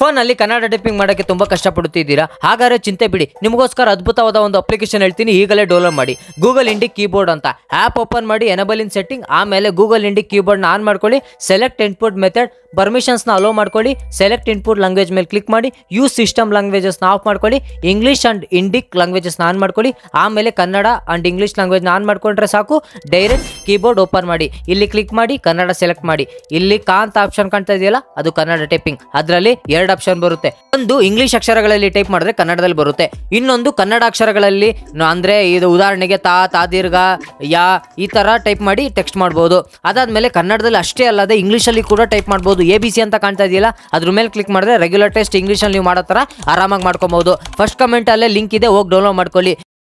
phone ಅಲ್ಲಿ Kannada typing ಮಾಡೋಕ್ಕೆ ತುಂಬಾ ಕಷ್ಟಪಡುತ್ತಿದ್ದೀರಾ ಹಾಗಾದ್ರೆ ಚಿಂತೆ ಬಿಡಿ ನಿಮಗೋಸ್ಕರ ಅದ್ಭುತವಾದ ಒಂದು ಅಪ್ಲಿಕೇಶನ್ ಹೇಳ್ತೀನಿ ಈಗಲೇ ಡೌನ್ಲೋಡ್ ಮಾಡಿ ಗೂಗಲ್ ಇಂಡಿ ಕೀಬೋರ್ಡ್ ಅಂತ ಆ್ಯಪ್ ಓಪನ್ ಮಾಡಿ ಎನಬಲ್ ಇನ್ ಸೆಟ್ಟಿಂಗ್ ಆಮೇಲೆ ಗೂಗಲ್ ಇಂಡಿ ಕೀಬೋರ್ಡ್ನ ಆನ್ ಮಾಡ್ಕೊಳ್ಳಿ ಸೆಲೆಕ್ಟ್ ಇನ್ಪುಟ್ ಮೆಥಡ್ ಪರ್ಮಿಷನ್ಸ್ನ ಅಲೋ ಮಾಡ್ಕೊಳ್ಳಿ ಸೆಲೆಕ್ಟ್ ಇನ್ಪುಟ್ ಲ್ಯಾಂಗ್ವೇಜ್ ಮೇಲೆ ಕ್ಲಿಕ್ ಮಾಡಿ ಯೂಸ್ ಸಿಸ್ಟಮ್ ಲ್ಯಾಂಗ್ವೇಜಸ್ನ ಆಫ್ ಮಾಡ್ಕೊಳ್ಳಿ ಇಂಗ್ಲೀಷ್ ಆ್ಯಂಡ್ ಇಂಡಿಕ್ ನ ಆನ್ ಮಾಡ್ಕೊಳ್ಳಿ ಆಮೇಲೆ ಕನ್ನಡ ಆ್ಯಂಡ್ ಇಂಗ್ಲೀಷ್ ಲ್ಯಾಂಗ್ವೇಜ್ನ ಆನ್ ಮಾಡ್ಕೊಂಡ್ರೆ ಸಾಕು ಡೈರೆಕ್ಟ್ ಕೀಬೋರ್ಡ್ ಓಪನ್ ಮಾಡಿ ಇಲ್ಲಿ ಕ್ಲಿಕ್ ಮಾಡಿ ಕನ್ನಡ ಸೆಲೆಕ್ಟ್ ಮಾಡಿ ಇಲ್ಲಿ ಕಾಂತ ಆಪ್ಷನ್ ಕಾಣ್ತಾ ಇದೆಯಲ್ಲ ಅದು ಕನ್ನಡ ಟೈಪಿಂಗ್ ಅದರಲ್ಲಿ ಎರಡು ಎರಡು ಆಪ್ಷನ್ ಬರುತ್ತೆ ಒಂದು ಇಂಗ್ಲಿಷ್ ಅಕ್ಷರಗಳಲ್ಲಿ ಟೈಪ್ ಮಾಡಿದ್ರೆ ಕನ್ನಡದಲ್ಲಿ ಬರುತ್ತೆ ಇನ್ನೊಂದು ಕನ್ನಡ ಅಕ್ಷರಗಳಲ್ಲಿ ಅಂದ್ರೆ ಇದು ಉದಾಹರಣೆಗೆ ತಾ ತಾದೀರ್ಘ ಯಾ ಈ ತರ ಟೈಪ್ ಮಾಡಿ ಟೆಕ್ಸ್ಟ್ ಮಾಡಬಹುದು ಅದಾದ್ಮೇಲೆ ಕನ್ನಡದಲ್ಲಿ ಅಷ್ಟೇ ಅಲ್ಲದೆ ಇಂಗ್ಲಿಷ್ ಅಲ್ಲಿ ಕೂಡ ಟೈಪ್ ಮಾಡಬಹುದು ಎ ಬಿ ಸಿ ಅಂತ ಕಾಣ್ತಾ ಇದೆಯಲ್ಲ ಅದ್ರ ಮೇಲೆ ಕ್ಲಿಕ್ ಮಾಡಿದ್ರೆ ರೆಗ್ಯುಲರ್ ಟೆಸ್ಟ್ ಇಂಗ್ಲಿಷ್ ಅಲ್ಲಿ ನೀವು ಮಾಡೋ ತರ ಆರಾಮಾಗಿ ಮಾಡ್ಕೊಬಹುದು ಫಸ್ಟ್ ಕಮೆಂಟ್ ಅಲ್ಲೇ ಲಿಂಕ್ ಇದೆ ಹೋಗಿ ಡೌನ್ಲೋಡ್ ಮಾಡ್ಕೊಳ್ಳಿ